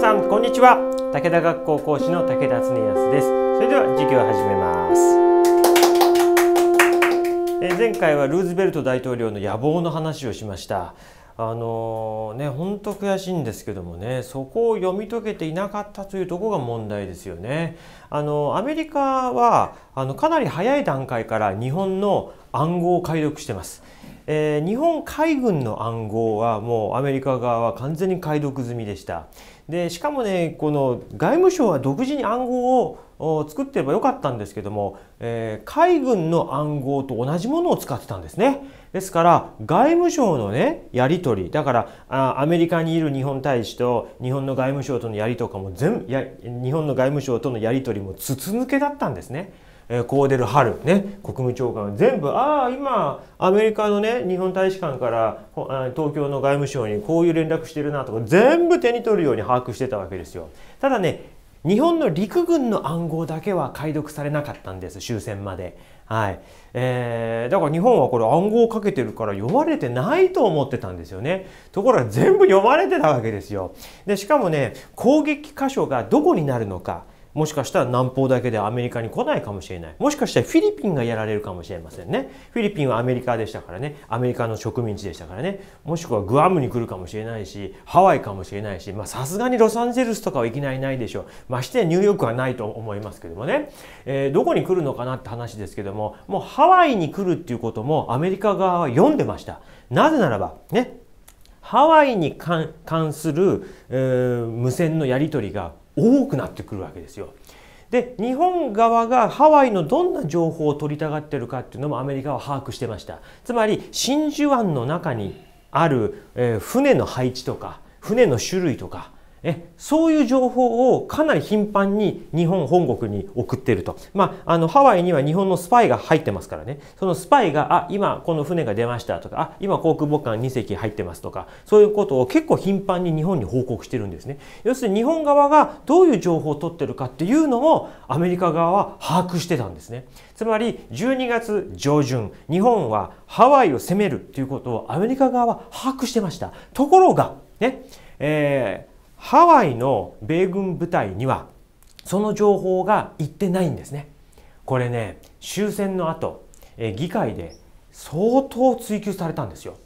さんこんにちは武田学校講師の武田恒康ですそれでは授業を始めますえ前回はルーズベルト大統領の野望の話をしましたあのー、ね本当悔しいんですけどもねそこを読み解けていなかったというとこが問題ですよね。あのアメリカはあのかなり早い段階から日本の暗号を解読してます。えー、日本海軍の暗号はもうアメリカ側は完全に解読済みでした。でしかもねこの外務省は独自に暗号を作ってればよかったんですけども、えー、海軍の暗号と同じものを使ってたんですねですから外務省のねやり取りだからあアメリカにいる日本大使と日本の外務省とのやりとかも全や日本の外務省とのやり取りも筒抜けだったんですね。えコーデル・ハル、ね、国務長官全部ああ今アメリカのね日本大使館から東京の外務省にこういう連絡してるなとか全部手に取るように把握してたわけですよ。ただね日本の陸軍の暗号だけは解読されなかったんです終戦まで。はいえー、だから日本はこれ暗号をかけてるから読まれてないと思ってたんですよね。ところが全部読まれてたわけですよ。でしかもね攻撃箇所がどこになるのか。もしかしたら南方だけでアメリカに来ないかもしれない。もしかしたらフィリピンがやられるかもしれませんね。フィリピンはアメリカでしたからね。アメリカの植民地でしたからね。もしくはグアムに来るかもしれないし、ハワイかもしれないし、まあさすがにロサンゼルスとかはいきなりないでしょう。ましてニューヨークはないと思いますけどもね。えー、どこに来るのかなって話ですけども、もうハワイに来るっていうこともアメリカ側は読んでました。なぜならば、ね、ハワイに関する、えー、無線のやり取りが多くなってくるわけですよ。で日本側がハワイのどんな情報を取りたがってるかっていうのもアメリカは把握してましたつまり真珠湾の中にある、え船の配置とか船の種類とかえそういう情報をかなり頻繁に日本本国に送っていると、まあ、あのハワイには日本のスパイが入ってますからねそのスパイがあ今この船が出ましたとかあ今航空母艦2隻入ってますとかそういうことを結構頻繁に日本に報告してるんですね要するに日本側がどういう情報を取ってるかっていうのをアメリカ側は把握してたんですねつまり12月上旬日本はハワイを攻めるということをアメリカ側は把握してましたところがねえーハワイの米軍部隊にはその情報が行ってないんですね。これね終戦の後議会で相当追及されたんですよ。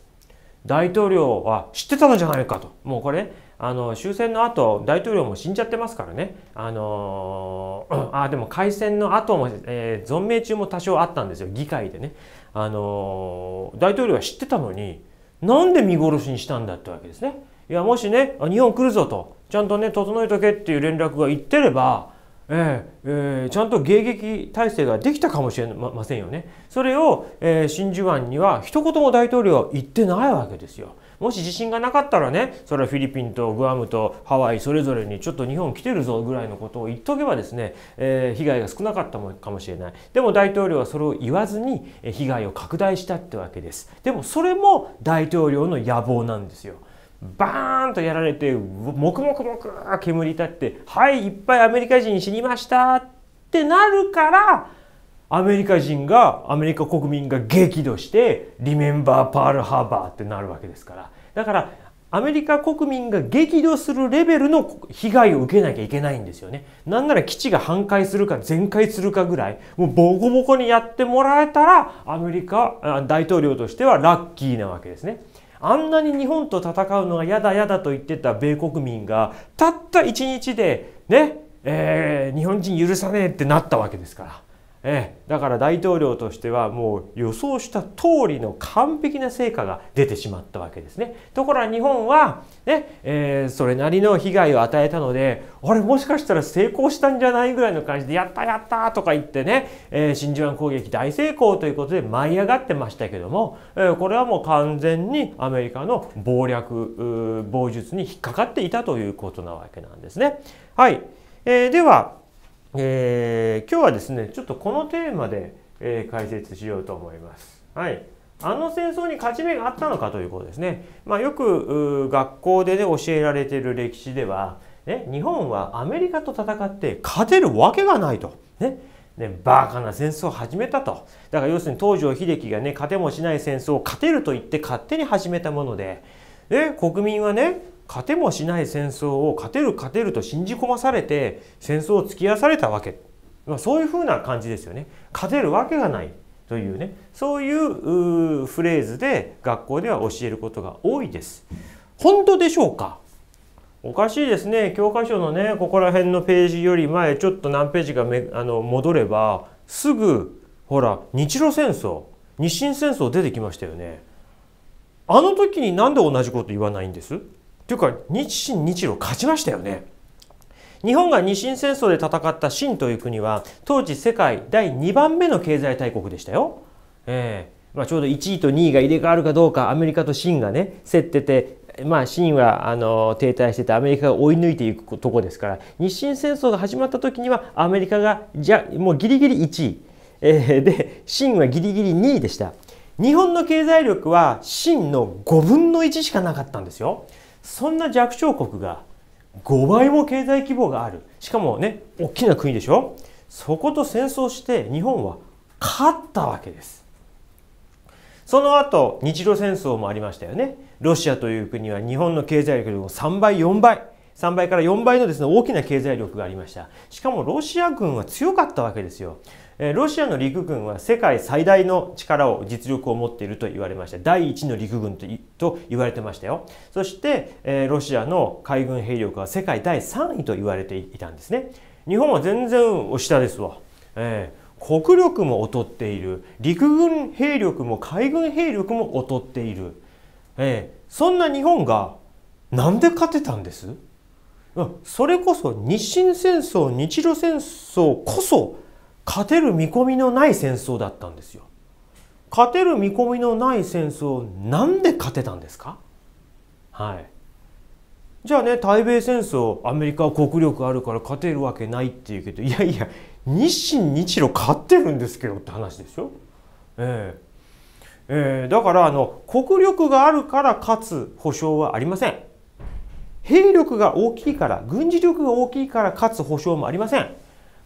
大統領は知ってたのじゃないかともうこれ、あの終戦の後大統領も死んじゃってますからねあのー、あでも開戦の後も、えー、存命中も多少あったんですよ議会でね、あのー、大統領は知ってたのになんで見殺しにしたんだってわけですね。いやもしね日本来るぞとちゃんとね整えとけっていう連絡が言ってれば、えーえー、ちゃんと迎撃体制ができたかもしれませんよね。それを、えー、真珠湾には一言も大統領は言ってないわけですよ。もし自信がなかったらねそれはフィリピンとグアムとハワイそれぞれにちょっと日本来てるぞぐらいのことを言っとけばですね、えー、被害が少なかったかもしれないでも大統領はそれを言わずに被害を拡大したってわけですでもそれも大統領の野望なんですよバーンとやられてもくもくもく煙立って「はいいっぱいアメリカ人死にました」ってなるからアメリカ人がアメリカ国民が激怒して「リメンバー・パール・ハーバー」ってなるわけですからだからアメリカ国民が激怒するレベルの被害を受けなきゃいけないんですよね。なんなら基地が半壊するか全壊するかぐらい、もうボコボコにやってもらえたら、アメリカ大統領としてはラッキーなわけですね。あんなに日本と戦うのが嫌だ嫌だと言ってた米国民がたった1日でね、えー、日本人許さねえってなったわけですから。えだから大統領としてはもう予想した通りの完璧な成果が出てしまったわけですね。ところが日本はね、えー、それなりの被害を与えたのであれもしかしたら成功したんじゃないぐらいの感じで「やったやった!」とか言ってね、えー、真珠湾攻撃大成功ということで舞い上がってましたけども、えー、これはもう完全にアメリカの謀略暴術に引っかかっていたということなわけなんですね。はい、えー、ではえー、今日はですねちょっとこのテーマで、えー、解説しようと思います。はいあの戦争に勝ち目があったのかということですね。まあ、よく学校でね教えられている歴史では、ね、日本はアメリカと戦って勝てるわけがないと。ねね、バカな戦争を始めたと。だから要するに東条英機がね勝てもしない戦争を勝てると言って勝手に始めたもので。で国民はね勝てもしない戦争を勝てる勝てると信じ込まされて戦争を突き出されたわけ、まあ、そういうふうな感じですよね勝てるわけがないというねそういうフレーズで学校では教えることが多いです本当でしょうかおかしいですね教科書のねここら辺のページより前ちょっと何ページかめあの戻ればすぐほら日露戦争日清戦争出てきましたよねあの時になんで同じこと言わないんですというか日清日露勝ちましたよね。日本が日清戦争で戦った清という国は当時世界第2番目の経済大国でしたよ。えーまあ、ちょうど1位と2位が入れ替わるかどうかアメリカと清がね競っててまあ、清はあの停滞しててアメリカが追い抜いていくとこですから日清戦争が始まった時にはアメリカがじゃもうギリギリ1位、えー、で清はギリギリ2位でした日本の経済力は清の5分の1しかなかったんですよ。そんな弱小国が5倍も経済規模があるしかもね大きな国でしょそこと戦争して日本は勝ったわけですその後日露戦争もありましたよねロシアという国は日本の経済力の3倍4倍3倍から4倍のですね大きな経済力がありましたしかもロシア軍は強かったわけですよロシアの陸軍は世界最大の力を実力を持っていると言われました第一の陸軍と言われてましたよそしてロシアの海軍兵力は世界第3位と言われていたんですね日本は全然下ですわ、えー、国力も劣っている陸軍兵力も海軍兵力も劣っている、えー、そんな日本がなんで勝てたんですそれこそ日清戦争日露戦争こそ勝てる見込みのない戦争だったんですよ。勝てる見込みのない戦争なんで勝てたんですかはい。じゃあね対米戦争アメリカは国力あるから勝てるわけないっていうけどいやいや日清日露勝ってるんですけどって話でしょ。えーえー、だからあの国力があるから勝つ保証はありません。兵力が大きいから軍事力が大きいから勝つ保証もありません。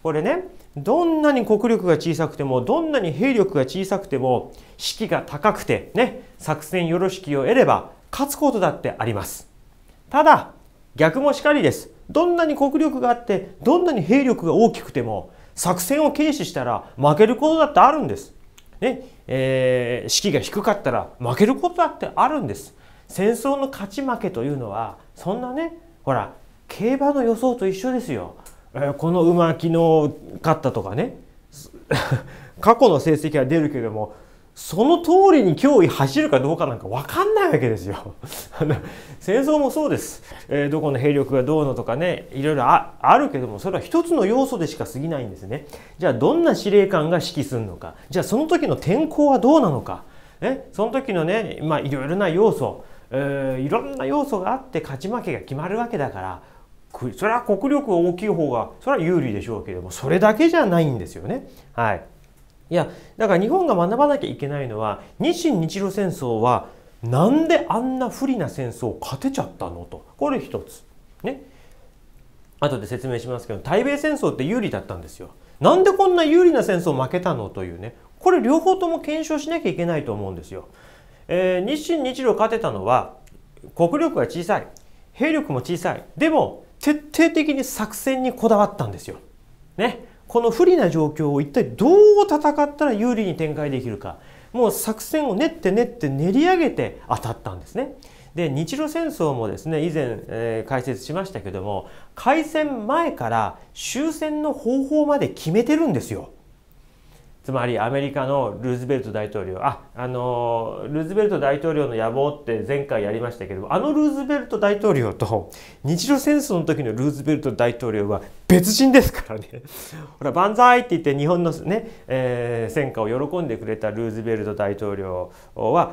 これねどんなに国力が小さくてもどんなに兵力が小さくても士気が高くてね作戦よろしきを得れば勝つことだってありますただ逆もしかりですどんなに国力があってどんなに兵力が大きくても作戦を軽視したら負けることだってあるんです、ねえー、士気が低かったら負けることだってあるんです戦争の勝ち負けというのはそんなねほら競馬の予想と一緒ですよこの馬昨日勝ったとかね 過去の成績は出るけれどもその通りに脅威走るかどうかなんか分かんないわけですよ 戦争もそうです、えー、どこの兵力がどうのとかねいろいろあるけどもそれは一つの要素でしか過ぎないんですねじゃあどんな司令官が指揮するのかじゃあその時の天候はどうなのか、ね、その時のねまあいろいろな要素、えー、いろんな要素があって勝ち負けが決まるわけだからそれは国力が大きい方がそれは有利でしょうけれどもそれだけじゃないんですよね。はい、いやだから日本が学ばなきゃいけないのは日清日露戦争はなんであんな不利な戦争を勝てちゃったのとこれ一つ。ね後で説明しますけど対米戦争って有利だったんですよ。なんでこんな有利な戦争負けたのというねこれ両方とも検証しなきゃいけないと思うんですよ。えー、日清日露勝てたのは国力が小さい兵力も小さいでも徹底的に作戦にこだわったんですよ。ね。この不利な状況を一体どう戦ったら有利に展開できるか。もう作戦を練って練って練り上げて当たったんですね。で日露戦争もですね以前、えー、解説しましたけども開戦前から終戦の方法まで決めてるんですよ。つまりアメリカのルーズベルト大統領ああのルーズベルト大統領の野望って前回やりましたけどあのルーズベルト大統領と日露戦争の時のルーズベルト大統領は別人ですからね ほら万歳って言って日本のね、えー、戦果を喜んでくれたルーズベルト大統領は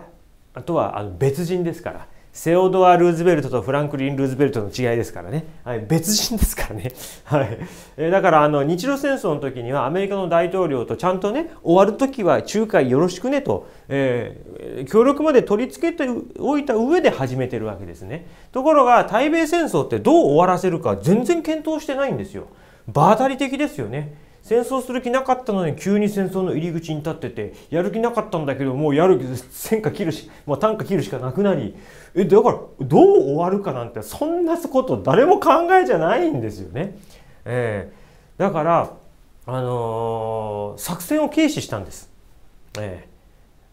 あとはあの別人ですからセオドア・ルーズベルトとフランクリン・ルーズベルトの違いですからね、はい、別人ですからね、はい、えだからあの日露戦争の時にはアメリカの大統領とちゃんとね終わる時は仲介よろしくねと、えー、協力まで取り付けておいた上で始めてるわけですねところが対米戦争ってどう終わらせるか全然検討してないんですよ場当たり的ですよね戦争する気なかったのに急に戦争の入り口に立っててやる気なかったんだけどもうやる戦火切るし、まあ、単価切るしかなくなりえだからどう終わるかなんてそんなこと誰も考えじゃないんですよね。えー、だから、あのー、作戦を軽視したんです。え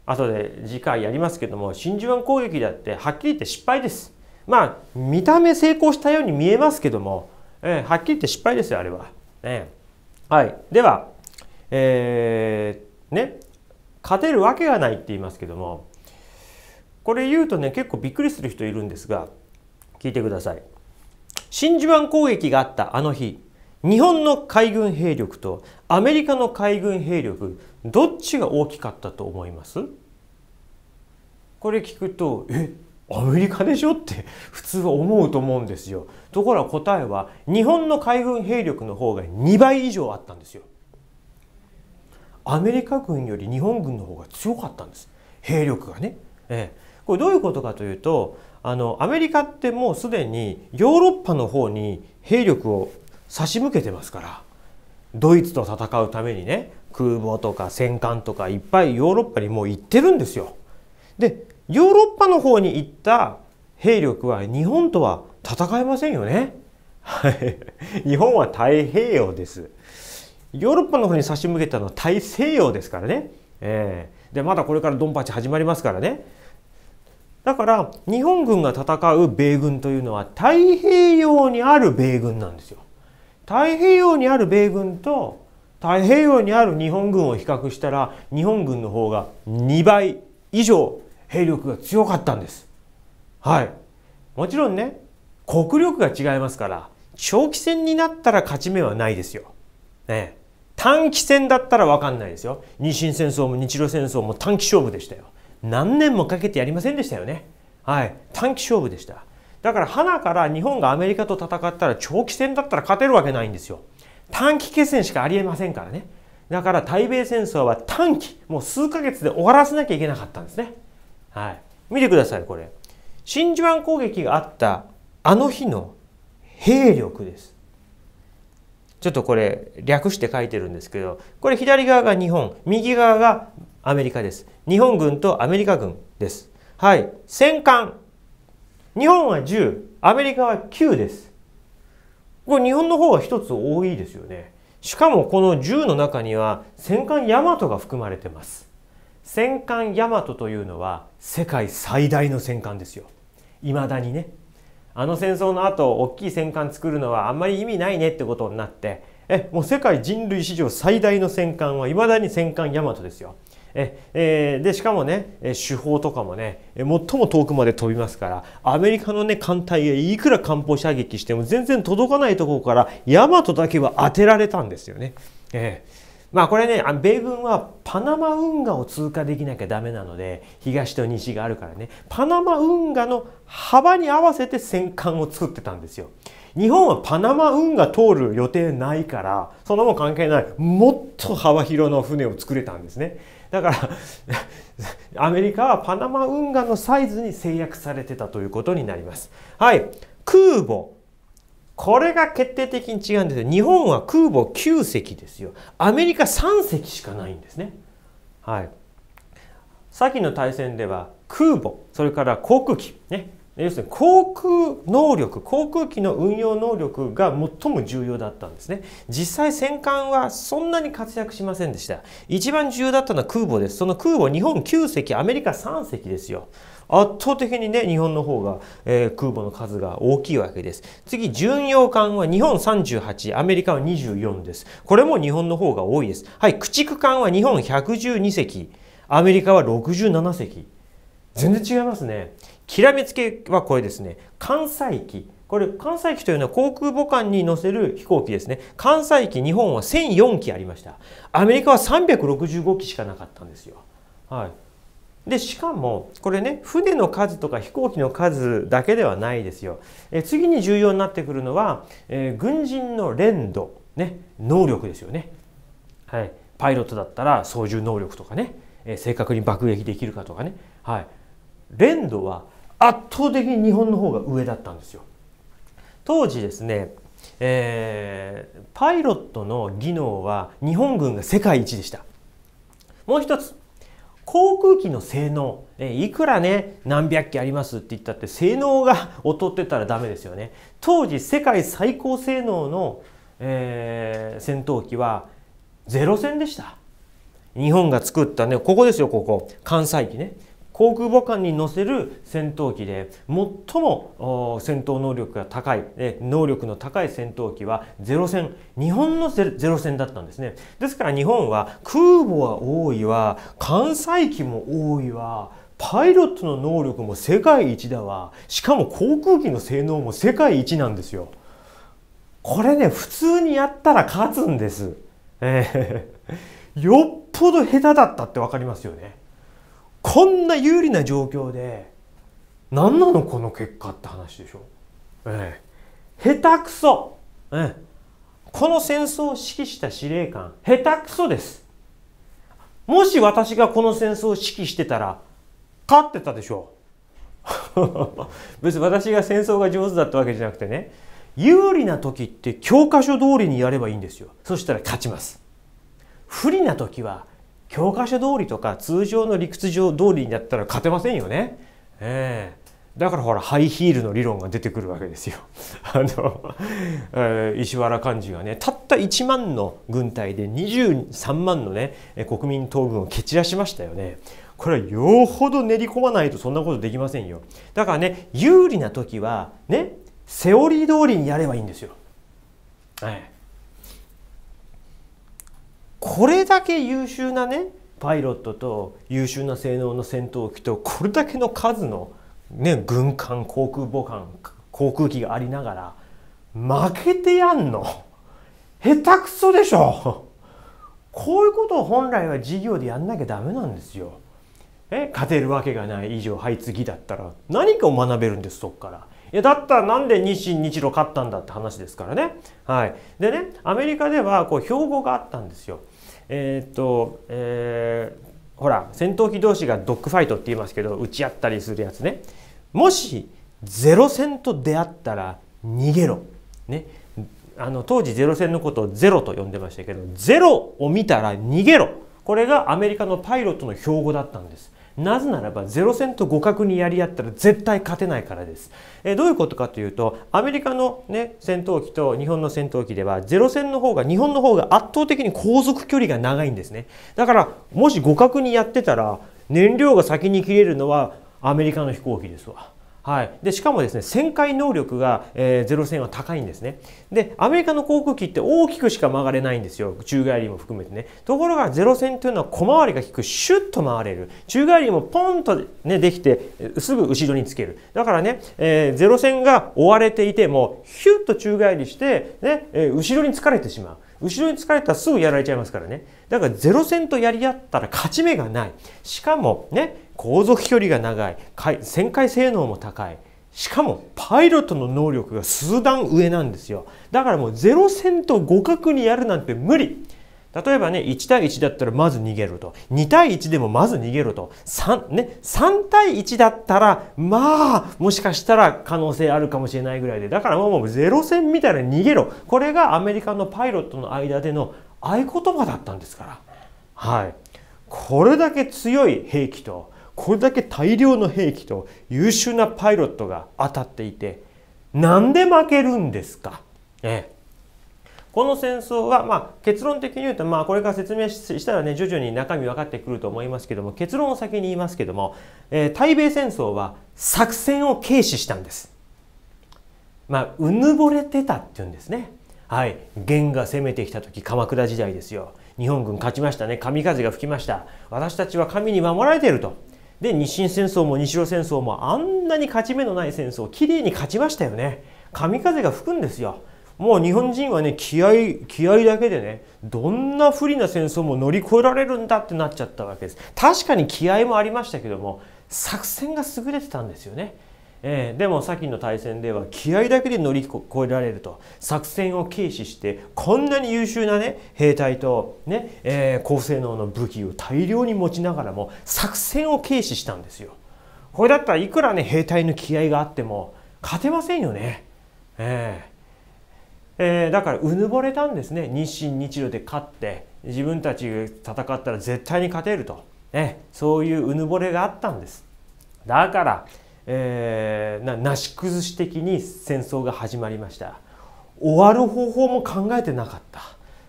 ー、後で次回やりますけども真珠湾攻撃だってはっきり言って失敗です。まあ見た目成功したように見えますけども、えー、はっきり言って失敗ですよあれは。えー、はい、では、えーね、勝てるわけがないって言いますけどもこれ言うとね結構びっくりする人いるんですが聞いてください真珠湾攻撃があったあの日日本の海軍兵力とアメリカの海軍兵力どっちが大きかったと思いますこれ聞くとえアメリカでしょって普通は思うと思うんですよところが答えは日本の海軍兵力の方が2倍以上あったんですよアメリカ軍より日本軍の方が強かったんです兵力がね、ええ、これどういうことかというとあのアメリカってもうすでにヨーロッパの方に兵力を差し向けてますからドイツと戦うためにね空母とか戦艦とかいっぱいヨーロッパにもう行ってるんですよ。でヨーロッパの方に行った兵力は日本とは戦えませんよね。はい、日本は太平洋です。ヨーロッパの方に差し向けたのは大西洋ですからね。えー、でまだこれからドンパチ始まりますからね。だから日本軍が戦う米軍というのは太平洋にある米軍なんですよ。太平洋にある米軍と太平洋にある日本軍を比較したら日本軍の方が2倍以上兵力が強かったんです。はい。もちろんね、国力が違いますから、長期戦になったら勝ち目はないですよ。ね、短期戦だったら分かんないですよ。日清戦争も日露戦争も短期勝負でしたよ。何年もかけてやりませんでしたよね。はい、短期勝負でした。だから、花から日本がアメリカと戦ったら長期戦だったら勝てるわけないんですよ。短期決戦しかありえませんからね。だから、対米戦争は短期、もう数ヶ月で終わらせなきゃいけなかったんですね。はい。見てください、これ。真珠湾攻撃があったあの日の兵力です。ちょっとこれ略して書いてるんですけどこれ左側が日本右側がアメリカです。日本軍とアメリカ軍です。はい。戦艦。日本は10、アメリカは9です。これ日本の方は一つ多いですよね。しかもこの10の中には戦艦ヤマトが含まれてます。戦艦ヤマトというのは世界最大の戦艦ですよ。いまだにね。あの戦争の後、大きい戦艦作るのはあんまり意味ないねってことになって、え、もう世界人類史上最大の戦艦はいまだに戦艦ヤマトですよ。ええー、でしかもね手法とかもね最も遠くまで飛びますからアメリカのね艦隊がいくら艦砲射撃しても全然届かないところから大和だけは当てられたんですよね。えー、まあこれね、米軍はパナマ運河を通過できなきゃダメなので、東と西があるからね、パナマ運河の幅に合わせて戦艦を作ってたんですよ。日本はパナマ運河通る予定ないから、そんなもん関係ない、もっと幅広の船を作れたんですね。だからアメリカはパナマ運河のサイズに制約されてたということになります。はい。空母。これが決定的に違うんですよ。日本は空母9隻ですよ。アメリカ3隻しかないんですね。はい。先の大戦では空母、それから航空機、ね、要するに航空能力航空機の運用能力が最も重要だったんですね実際戦艦はそんなに活躍しませんでした一番重要だったのは空母ですその空母日本9隻アメリカ3隻ですよ圧倒的にね日本の方が、えー、空母の数が大きいわけです次巡洋艦は日本38アメリカは24ですこれも日本の方が多いですはい駆逐艦は日本112隻アメリカは67隻全然違いますねきらめつけはこれですね関西機これ関西機というのは航空母艦に載せる飛行機ですね関西機日本は1004機ありましたアメリカは365機しかなかったんですよはいでしかもこれね船の数とか飛行機の数だけではないですよえ次に重要になってくるのは、えー、軍人の連度ね能力ですよねはいパイロットだったら操縦能力とかね、えー、正確に爆撃できるかとかねはい連度は圧倒的に日本の方が上だったんですよ。当時ですね、えー、パイロットの技能は日本軍が世界一でした。もう一つ航空機の性能、えいくらね何百機ありますって言ったって性能が劣ってたらダメですよね当時世界最高性能の、えー、戦闘機はゼロ戦でした日本が作ったねここですよここ関西機ね航空母艦に乗せる戦闘機で最も戦闘能力が高い能力の高い戦闘機はゼロ戦日本のゼロ戦だったんですねですから日本は空母は多いわ艦載機も多いわパイロットの能力も世界一だわしかも航空機の性能も世界一なんですよこれね普通にやったら勝つんです、えーよっぽど下手だったって分かりますよねこんな有利な状況で何なのこの結果って話でしょ。ええ、下手くそ、ええ、この戦争を指揮した司令官下手くそですもし私がこの戦争を指揮してたら勝ってたでしょう 別に私が戦争が上手だったわけじゃなくてね有利な時って教科書通りにやればいいんですよそしたら勝ちます不利な時は教科書通りとか通常の理屈上通りになったら勝てませんよね。えー、だからほらハイヒールの理論が出てくるわけですよ。あの、えー、石原幹事がねたった1万の軍隊で23万のね国民党軍を蹴散らしましたよね。これはよほど練り込まないとそんなことできませんよ。だからね有利な時はねセオリー通りにやればいいんですよ。はいこれだけ優秀なねパイロットと優秀な性能の戦闘機とこれだけの数の、ね、軍艦航空母艦航空機がありながら負けてやんの下手くそでしょこういうことを本来は事業でやんなきゃダメなんですよ。え勝てるわけがない以上はい次だったら何かを学べるんですそっから。いやだったらなんで日清日露勝ったんだって話ですからね。はい、でねアメリカではこう標語があったんですよ。えー、っと、えー、ほら戦闘機同士がドッグファイトって言いますけど撃ち合ったりするやつねもしゼロ戦と出会ったら逃げろ、ね、あの当時ゼロ戦のことをゼロと呼んでましたけどゼロを見たら逃げろこれがアメリカのパイロットの標語だったんですなぜならば0戦と互角にやり合ったら絶対勝てないからです。えどういうことかというとアメリカの、ね、戦闘機と日本の戦闘機では0戦の方が日本の方が圧倒的に航続距離が長いんですね。だからもし互角にやってたら燃料が先に切れるのはアメリカの飛行機ですわ。はい、でしかもですね旋回能力が、えー、ロ戦は高いんですねでアメリカの航空機って大きくしか曲がれないんですよ宙返りも含めてねところがゼロ戦というのは小回りが利くシュッと回れる宙返りもポンと、ね、できてすぐ後ろにつけるだからね、えー、ロ戦が追われていてもヒュッと宙返りしてね、ねえー、後ろに疲れてしまう後ろに疲れたらすぐやられちゃいますからね。だから0戦とやり合ったら勝ち目がない。しかもね、航続距離が長い。旋回性能も高い。しかもパイロットの能力が数段上なんですよ。だからもう0戦と互角にやるなんて無理。例えばね、1対1だったらまず逃げると。2対1でもまず逃げると。3、ね、3対1だったら、まあ、もしかしたら可能性あるかもしれないぐらいで。だからもうゼロ戦みたいな逃げろ。これがアメリカのパイロットの間での合言葉だったんですから。はい。これだけ強い兵器と、これだけ大量の兵器と優秀なパイロットが当たっていて、なんで負けるんですか。ええ。この戦争は、まあ、結論的に言うと、まあ、これから説明したらね、徐々に中身分かってくると思いますけども、結論を先に言いますけども、えー、対米戦争は作戦を軽視したんです。まあ、うぬぼれてたっていうんですね。はい。元が攻めてきた時、鎌倉時代ですよ。日本軍勝ちましたね。神風が吹きました。私たちは神に守られていると。で、日清戦争も日露戦争もあんなに勝ち目のない戦争きれいに勝ちましたよね。神風が吹くんですよ。もう日本人はね気合気合だけでねどんな不利な戦争も乗り越えられるんだってなっちゃったわけです確かに気合もありましたけども作戦が優れてたんですよね、えー、でも先の大戦では気合だけで乗り越えられると作戦を軽視してこんなに優秀なね兵隊とね、えー、高性能の武器を大量に持ちながらも作戦を軽視したんですよこれだったらいくらね兵隊の気合があっても勝てませんよねええーえー、だからうぬぼれたんですね日清日露で勝って自分たちが戦ったら絶対に勝てると、ね、そういううぬぼれがあったんですだから、えー、ななし崩し的に戦争が始まりました終わる方法も考えてなかった、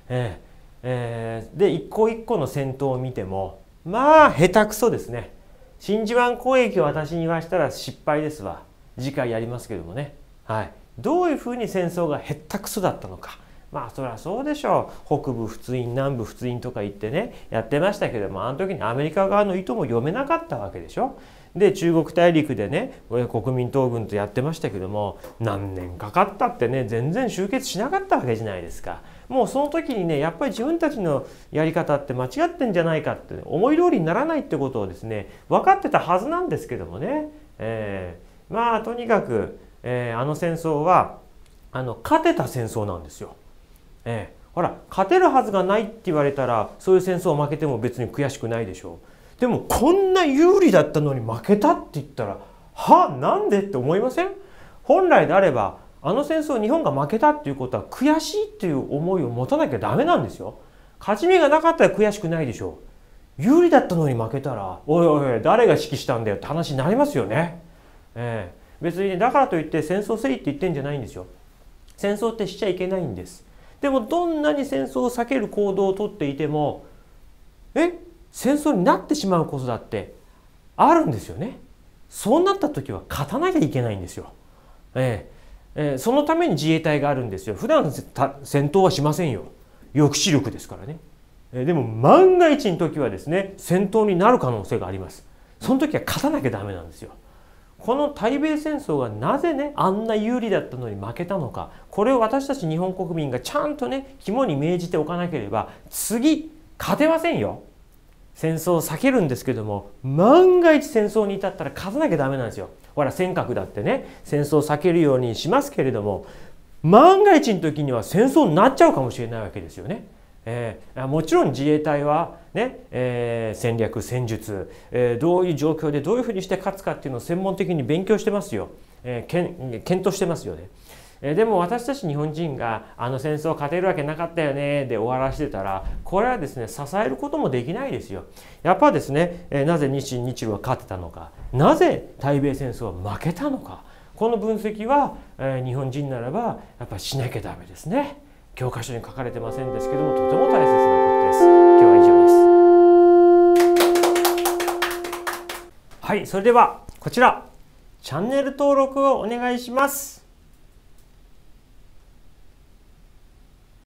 えーえー、で一個一個の戦闘を見てもまあ下手くそですね真珠湾攻撃を私に言わしたら失敗ですわ次回やりますけどもねはいどういうふうに戦争が減ったクソだったのか。まあそりゃそうでしょう北部仏印南部仏印とか言ってねやってましたけどもあの時にアメリカ側の意図も読めなかったわけでしょ。で中国大陸でね国民党軍とやってましたけども何年かかったってね全然集結しなかったわけじゃないですか。もうその時にねやっぱり自分たちのやり方って間違ってんじゃないかって思い通りにならないってことをですね分かってたはずなんですけどもね。えー、まあとにかくえー、あの戦争はあの勝てた戦争なんですよ。えー、ほら勝てるはずがないって言われたらそういう戦争を負けても別に悔しくないでしょう。でもこんな有利だったのに負けたって言ったらはなんでって思いません本来であればあの戦争日本が負けたっていうことは悔しいっていう思いを持たなきゃダメなんですよ。勝ち目がなかったら悔しくないでしょう。有利だったのに負けたら、おいおい誰が指揮したんだよって話になりますよね。えー別にねだからといって戦争せいって言ってんじゃないんですよ戦争ってしちゃいけないんですでもどんなに戦争を避ける行動をとっていてもえ戦争になってしまうことだってあるんですよねそうなった時は勝たなきゃいけないんですよ、えええー、そのために自衛隊があるんですよ普段戦闘はしませんよ抑止力ですからね、えー、でも万が一の時はですね戦闘になる可能性がありますその時は勝たなきゃダメなんですよこの対米戦争がなぜねあんな有利だったのに負けたのかこれを私たち日本国民がちゃんとね肝に銘じておかなければ次勝てませんよ戦争を避けるんですけども万が一戦争に至ったら勝たなきゃダメなんですよほら尖閣だってね戦争を避けるようにしますけれども万が一の時には戦争になっちゃうかもしれないわけですよね。えー、もちろん自衛隊はね、えー、戦略戦術、えー、どういう状況でどういうふうにして勝つかっていうのを専門的に勉強してますよ、えー、検討してますよね。えー、でも私たち日本人があの戦争勝てるわけなかったよねで終わらせてたらこれはですね支えることもできないですよ。やっぱですね、えー、なぜ日清日露は勝てたのかなぜ対米戦争は負けたのかこの分析は、えー、日本人ならばやっぱりしなきゃダメですね。教科書に書かれてませんですけどもとても大切なことです今日は以上ですはいそれではこちらチャンネル登録をお願いします